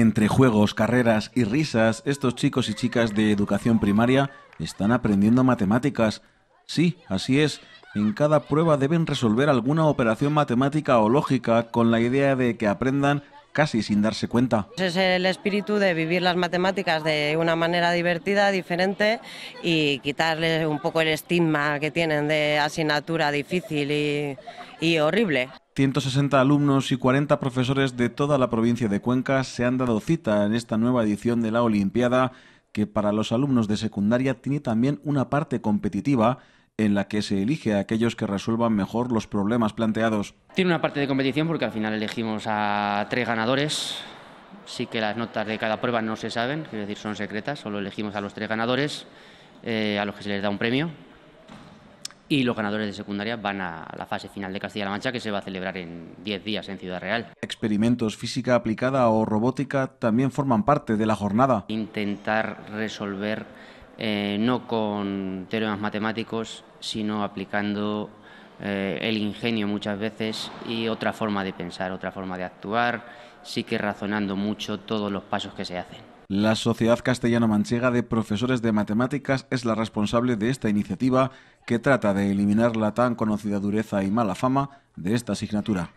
Entre juegos, carreras y risas, estos chicos y chicas de educación primaria están aprendiendo matemáticas. Sí, así es. En cada prueba deben resolver alguna operación matemática o lógica con la idea de que aprendan casi sin darse cuenta. Es el espíritu de vivir las matemáticas de una manera divertida, diferente y quitarles un poco el estigma que tienen de asignatura difícil y, y horrible. 160 alumnos y 40 profesores de toda la provincia de Cuenca se han dado cita en esta nueva edición de la Olimpiada, que para los alumnos de secundaria tiene también una parte competitiva en la que se elige a aquellos que resuelvan mejor los problemas planteados. Tiene una parte de competición porque al final elegimos a tres ganadores. Sí que las notas de cada prueba no se saben, es decir, son secretas, solo elegimos a los tres ganadores, eh, a los que se les da un premio y los ganadores de secundaria van a la fase final de Castilla-La Mancha que se va a celebrar en 10 días en Ciudad Real. Experimentos física aplicada o robótica también forman parte de la jornada. Intentar resolver eh, no con teoremas matemáticos, sino aplicando eh, el ingenio muchas veces y otra forma de pensar, otra forma de actuar, sí que razonando mucho todos los pasos que se hacen. La Sociedad Castellano-Manchega de Profesores de Matemáticas es la responsable de esta iniciativa que trata de eliminar la tan conocida dureza y mala fama de esta asignatura.